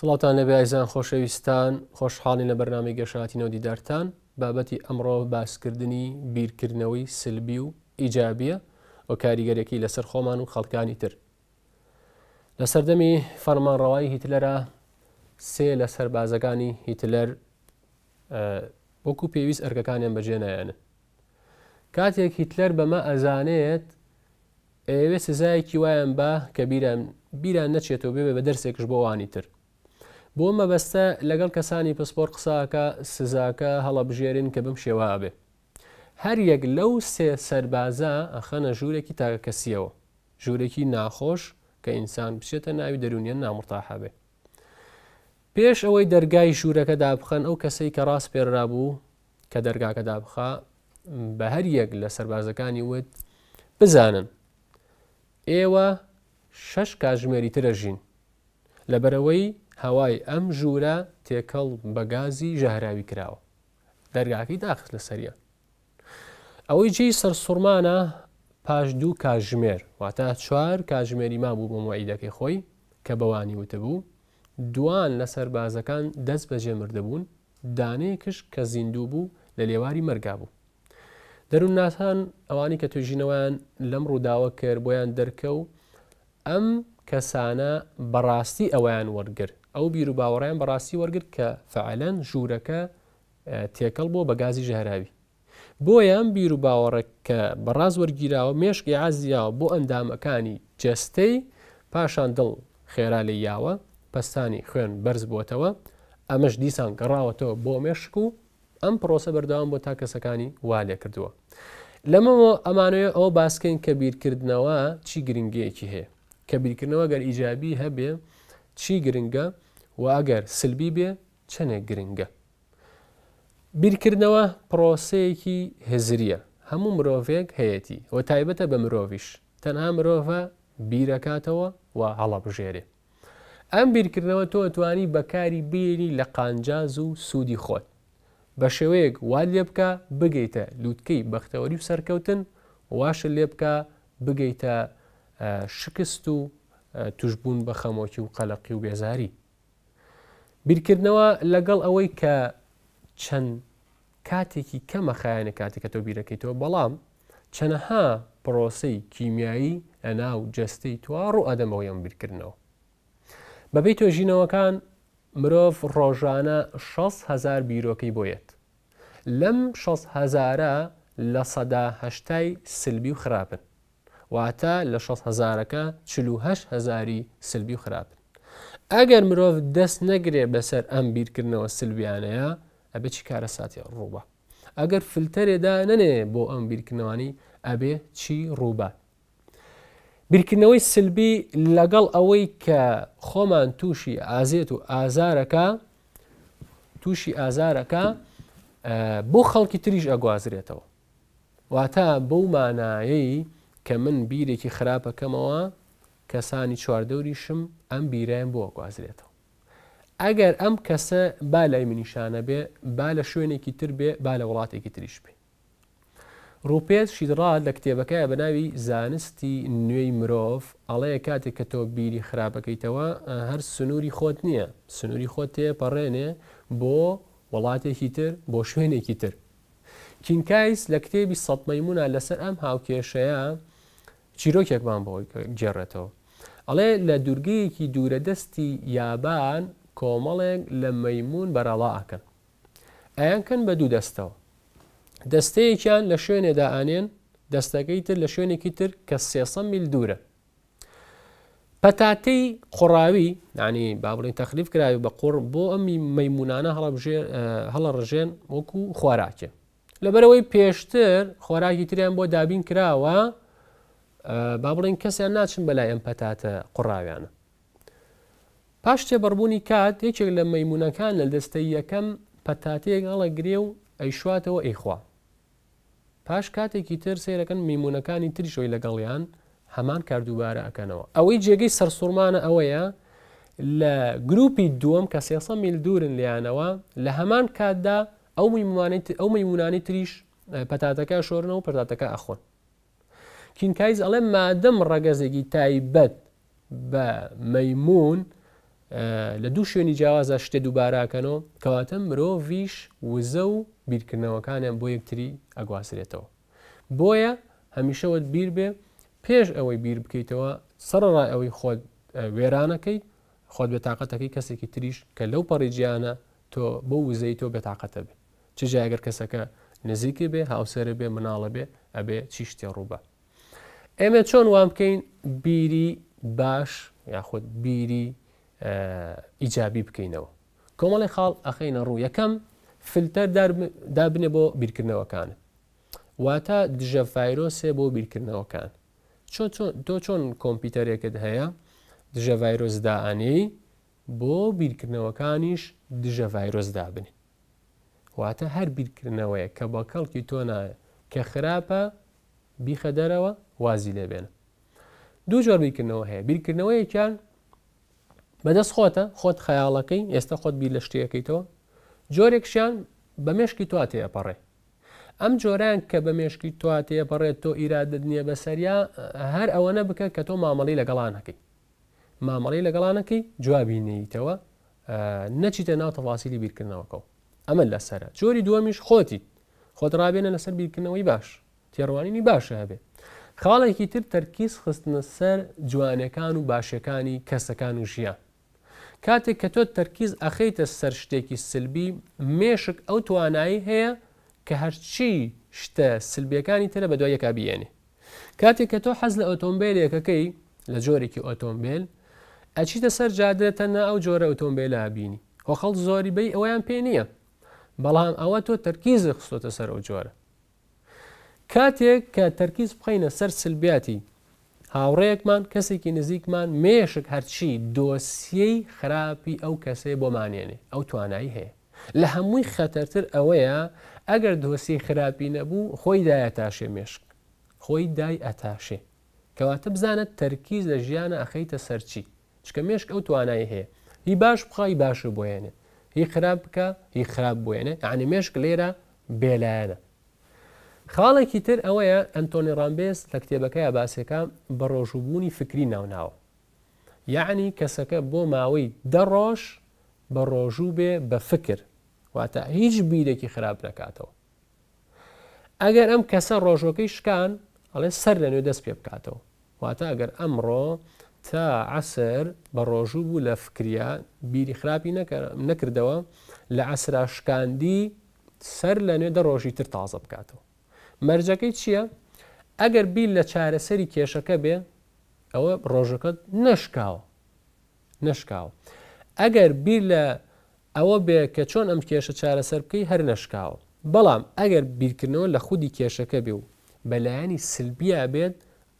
سڵاتان لەبێ ئایزان خۆشەویستان خۆشحاڵی لە بەرنامی گەشاتینەوە دیدارتان بابەتی ئەمڕۆ باسکردنی بیرکردنەوەی سلبی و ئیجابیە ئەو کاریگەرێکی لەسەر خۆمان و خەڵکانی تر. لە سەردەمی فەرمانڕەوای هیتلەرە سێ لە سەربازەکانی هیتلەر وەکو پێویست ئەرگەکانیان بەجێنایەنە. کاتێک هیتلەر بەمە ئەزانێت ئێوێ سزایەکی وایان بە کە بیران نەچێتەوە بێ بە دەرسێکش بۆوانی تر بۆ مەبەستە لەگەڵ کەسانی پسپۆر قساکە سزاکە هەڵەبژێرن کە بم شێوە بێ هەر یەک لەو سێ سەربازە ئەخەنە ژوورێکی تاکەسیەوە ژوورێکی ناخۆش کە ئینسان بچێتە ناوی دەرونیە نامرتاح بێ پێش ئەوەی دەرگای ژوورەکە دابخەن ئەو کەسەی کە ڕاست پێێرابوو کە دەرگاکە دابخە بە هەر یەک لە سربازەکانی وت بزانن ئێوە شش کاژمێری ترەژین لەبەرەوەی هەوای ئەم ژوورە تێکەڵ بەگازی ژەهراوی کراوە دەرگاکەی داخست لە سەریە ئەوەی جێی سەر سوورمانە پاش دوو کاژمێر واتە چوار کاژمێری ما بوو بۆ موعیدەکەی خۆی کە بەوانی وتەبوو دوان لەسەر بازەکان دەست بەجێ مردەبوون دانەیەکش کە زیندوو بوو لە لێواری مەرگا بوو دەروون ناتان ئەوانی کە توژینەوەیان لەم ڕووداوە کرد بۆیان دەرکە و ئەم کەسانە بەڕاستی ئەویان وەرگر ئەو بیر و باوەڕیان بەڕاستی وەرگرت کە فعلەن ژوورەکە تێکەڵ بۆ بەگازی ژهراوی بۆیان بیر و باوەڕێک کە بەڕاز وەرگیراوە مێشکی عزیاوە بۆ ئەندامەکانی جستەی پاشان دڵ خێرا لە یاوە پستانی خوێن بەرز بۆتەوە ئەمەش دیسان گەڕاوەتەوە بۆ مێشک و ئەم پرۆسە بەرداوام بۆ تا کەسەکانی والێ کردووە لەمەوە ئەمانوێت ئەو باسکەین کە بیرکردنەوە چی گرنگەیەکی هەیە کە بیرکردنەوە گەر ئیجابی هەبێ چی گرنگە و ئەگەر سلبی بێ چنێک گرنگە. بیرکردنەوە پرۆسەیەکی هێزریە هەموو مرۆڤێک هەیەی و تایبەتە بە مرۆڤش تەنها مرۆڤە بیرەکاتەوە و هەڵە بژێرێ. ئەم بیرکردنەوە تۆ توانی بەکاری بێنی لە قانجاز و سوودی خۆت. بە شێوەیەک وال لێ بکە بگەیتە لووتکەی بەختەوەری و سەرکەوتن واشە لێ بکە بگەیتە شکست و توشببوون بە خەمۆکی و قەلەقی و بێزاری. بیرکردنەوە لەگەڵ ئەوەی کە چەند کاتێکی کەمە خایانە کاتێککە تۆ بیرەکەیتەوە بەڵام چەنەها پرۆسی کیمیایی لە ناو جستەی تووار و ئەدەمەوە یم بیرکردنەوە. بەبێ تۆژینەوەکان مرۆڤ ڕۆژانە 6هزار بیرۆکەی بۆیەت. لەم 6هزارە لە سەداهشتای سلبی و خراپن. واتە لە 6هزارەکە 4هزاری سلبی و خراپن. ئەگەر مرۆڤ دەست نەگرێ بەسەر ئەم بیرکردنەوە سلبیانەیە ئەبێ چی کارە ساتی ڕووبە ئەگەر فلتەرێدا نەنێ بۆ ئەم بیرکردنەوانی ئەبێ چی ڕووبە بیرکردنەوەی سلبی لەگەڵ ئەوەی کە خۆمان تووشی ئازێت و ئازارەکە تووشی ئازارەکە بۆ خەڵکی تریش ئەگوازرێتەوە واتە بەو مانایەی کە من بیرێکی خراپەکەمەوە کەسانی چواردەوریشم ئەم بیرایان بۆ گوازرێتەوە ئەگەر ئەم کەسە با لای منیشانە بێ با لە شوێنێکی تر بێ با لە وڵاتێکی تریش بێ ڕوپێت شیدرا لە کتێبەکەی بەناوی زانستی نوێی مرۆڤ ئەڵەیە کاتێک کە تۆ بیری خراپەکەیتەوە هەر سنووری خۆت نییە سنووری خۆت تێ پەڕێنێ بۆ وڵاتێکی تر بۆ شوێنێکی تر کینکایس لە کتێبی سەتمەیمونە لەسەر ئەم هاوکێشەیە چیرۆکێکمان بۆی جێڕێتەوە ئەڵێ لە دوورگەیەکی دوورەدەستی یابان کۆمەڵێک لە مەمون بەراڵاکەن ئەیانکەن بە دوو دەستەوە دەستەیەکیان لە شوێنێدا ئانێن دەستەکەی تر لە شوێنێکی تر کە سێسە میل دوورە پەتاتەی قوڕاوی نانی بابڵین تەخلیف کراوی بە قڕ بۆ ئەمی مەمونانە هەڵە ڕژێن وەکو خواراکێ لەبەرەوەی پێشتر خۆراکی تریان بۆ دابین کراوە با بڵین کەسیان ناچن بەلای ئەم پەتاتە قڕاویانە پاش تێبڕبوونی کات یەکێک لە مەمونونەکان لە دەستەی یەکەم پەتاتەیەک هەڵە گرێ و ئەیشاتەوە ئەیخوا پاش کاتێکی تر سیرەکەن میمونونەکانی تریشۆی لەگەڵیان هەمان کاردووبارە ئەەکەنەوە ئەوەی جێگەی سەرسوورمانە ئەوەیە لە گروپی دووەم کە سێسە میل دوورن لیانەوە لە هەمان کاتدا ئەو ئەو میمونانی تریش پەتاتەکە شۆرنەوە پەتاتەکە ئەخۆن کینکایز ئەڵێ مادەم ڕەگەزێکی تایبەت بە مەمون لە دوو شوێنی جیاوازە شتێ دووباراکەنەوە کەواتە مرۆڤش وزە و بیرکردنەوەکانیان بۆ یەکتری ئەگواسرێتەوە بۆیە هەمیشەوەت بیر بێ پێش ئەوەی بیر بکەیتەوە سەرڕای ئەوەی خۆت وێرانەکەی خۆت بێتاقەتەکەی کەسێکی تریش کە لەو پەڕیجییانە تۆ بۆ وزەی تۆ بێتاقەتە بێ چ جایگەر کەسەکە نزیکی بێ هاوسەرە بێ مناڵە بێ ئەبێ چی شتێ ڕووبە ئێمە چۆن وام بکەین بیری باش یاخود بیری ئیجابی بکەینەوە کۆمەڵی خاڵ ئەخینە ڕوو یەکەم فلتەر دابنێ بۆ بیرکردنەوەکان واتە دژە ڤایرۆسێ بۆ بیرکردنەوەکان تۆ چۆن کۆمپیوتەرێکت هەیە دژە ڤایرۆس داعاانەی بۆ بیرکردنەوەکانیش دژە ڤایرۆس دابنێ واتە هەر بیرکردنەوەیە کە بە کەڵکی تۆ نایە کە خراپە بیخەدەرەوە وازی لێبێنە دوو جۆر بیرکردنەوە هەیە بیرکردنەوەیەکیان بەدەست خۆتە خۆت خەیاڵەکەی ئێستا خۆت بیر لە شتەکەیتەوە جۆرێکشیان بە مشکی تواتەیە پەڕێ ئەم جۆران کە بە مێشکی تواتەیە پەڕێت تۆ ئیرادە نییە بەسەریا هەر ئەوەنە بکە کە تۆ مامەڵی لەگەڵانەکەی مامەڵی لەگەڵانەکەی جوابینەیتەوە نەچیتە ناو تەفاسیلی بیرکردنەوەکە ئەمە لەسرە جۆری دووەمیش خۆتی خۆت ڕابێنە لەسەر بیرکردنەوەی باش تێڕوانینی باشە هەبێت خاڵێکی تر تەرکیز خستنە سەر جوانەکان و باشەکانی کەسەکان و ژیان کاتێک کە تۆ تەرکیز ئەخەیتە سەر شتێکی سلبی مێشک ئەو توانایی هەیە کە هەرچی شتە سلبیەکانی ترە بە دوای یەکا بیێنێ کاتێک کە تۆ حەز لە ئۆتۆمبیلێکەکەی لە جۆرێکی ئۆتۆمبیل ئەچیتە سەر جادەتەنە ئەو جۆرە ئۆتۆمبیلە بینی هۆخەڵ زۆری بی ئەویان پێ نییە بەڵام ئەوە تۆ تەرکیز خستۆتە سەر ئەو جۆرە کاتێک کە تەرکیز بخینە سەر سلبیاتی هاوڕەیەکمان کەسێکی نزیکمان مێشک هەرچی دۆسیەی خراپی ئەو کەسەیە بۆمانێنێ ئەو توانایی هەیە لە هەمووی خەتەرتر ئەوەیە ئەگەر دۆسی خراپی نەبوو خۆی دایە تاشێ مێشک خۆی دای ئەتاشێ کەواتە بزانت تەرکیز لە ژیانە ئەخەیتە سەرچی چکە مێشک ئەو توانایی هەیە هی باش بخوای باشە بۆێنێ هی خراپ بکە هی خراپ بێنێ عنی مێشک لێرە بێلایەنە خاڵێکی تر ئەوەیە ئەنتۆنی ڕامبێس لە کتێبەکەی باسەکە بە ڕۆژوبوونی فکری ناوناوە یعنی کەسەکە بۆ ماوەی دە ڕۆژ بە ڕۆژوو بێ بە فکر واتە هیچ بیرێکی خراپ نکاتەوە ئەگەر ئەم کەسە ڕۆژۆکەی شکان ئەڵێ سەر لە نوێ دەست پێ بکاتەوە واتە ئەگەر ئەمڕۆ تا عسر بە ڕۆژوو بوو لە فکریا بیری خراپی نەکردەوە لە ئەسرا شکاندی سەر لە نوێ دە ڕۆژی تر تازە بکاتەوە مەرجەکەی چییە؟ ئەگەر بیل لە چارەسەری کێشەکە بێ ئەوە ڕۆژەکەت نشکاوە نشکاوە. ئەگەر بیر لە ئەوە بێ کە چۆن ئەم کێشە چارەسەر بکەی هەر نشکاوە. بەڵام ئەگەر بیرکردنەوە لە خودی کێشەکە بێ و بەلایانی سلبیا بێت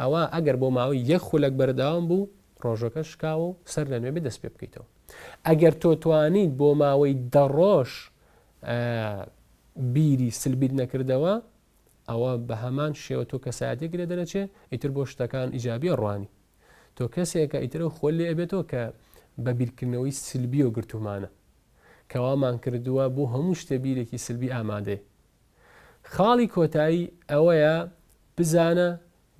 ئەوە ئەگەر بۆ ماوەی یەک خولەک بەرداوام بوو ڕۆژەکە شکاوە و سەر لە نوێ بێ دەست پێ بکەیتەوە. ئەگەر تۆ توانیت بۆ ماوەی دەڕۆژ بیری سلبیت نەکردەوە ئەوە بە هەمان شێوە تۆ کەسایەتێک لێ دەرەچێ ئیتر بۆ شتەکان ئیجابی ڕوانی تۆ کەسێکە ئیترە خۆل لێ ئەبێتەوە کە بە بیرکردنەوەی سلبی و گرتومانە کەوامان کردووە بۆ هەموو شتە بیرێکی سلبی ئامادەێ خاڵی کۆتایی ئەوەیە بزانە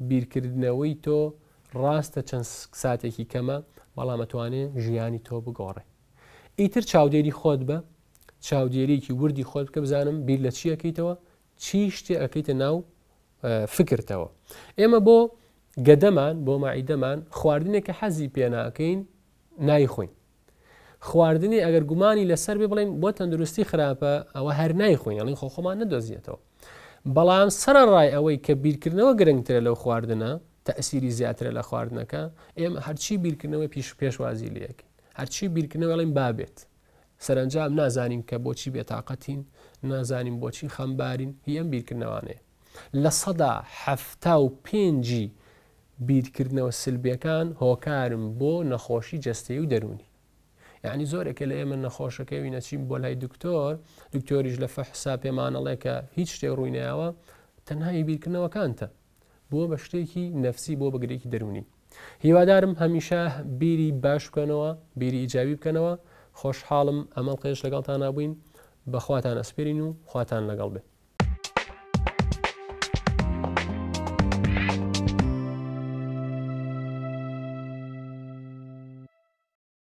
بیرکردنەوەی تۆ ڕاستە چەند ساتێکی کەمە بەڵامەتوانێ ژیانی تۆ بگۆڕێ ئیتر چاودێری خۆت بە چاودێریکی وردی خۆت کە بزانم بیر لە چیەکەیتەوە چی شتێ ئەەکەیتە ناو فکرتەوە ئێمە بۆ گەدەمان بۆ ماعیدەمان خواردنێکە حەزی پێناکەین نایخۆین خواردنی ئەگەر گومانی لەسەر بێ بڵێن بۆ تەندروستی خراپە ئەوە هەر نایخۆین ئەڵین خۆخۆمان نەدۆزیێتەوە بەڵام سرە ڕای ئەوەی کە بیرکردنەوە گرنگترە لەو خواردنە تەسیری زیاترە لە خواردنەکە ئێمە هەرچی بیرکردنەوە پیش پێشوازی لەکەین هەرچی بیرکردنەوەڵین بابێت سەرنجام نازانین کە بۆچی بێتاقەتین نازانیم بۆچی خەمبارین هیەم بیرکردنەوانێ لە سەدا هەفتا و پێنجی بیرکردنەوە سلبیەکان هۆکارم بۆ نەخۆشی جستەی و دەرونی یعنی زۆرێکە لە ئێمە نەخۆشەکەوی نەچین بۆ لای دکتۆر دکتۆریش لە فەحسا پێمانەڵێکە هیچ شتێک ڕووینەوە تەنهایی بیرکردنەوەکانتە بۆ بە شتێکی نەفسی بۆ بەگرێکی دەرونی هیوادارم هەمیشە بیری باش بکەنەوە بیری ئیجاوی بکەنەوە خۆشحاڵم ئەمە قێش لەگەڵتان نبووین بەخواتان ئەسپێرین و خواتان لەگەڵ بێ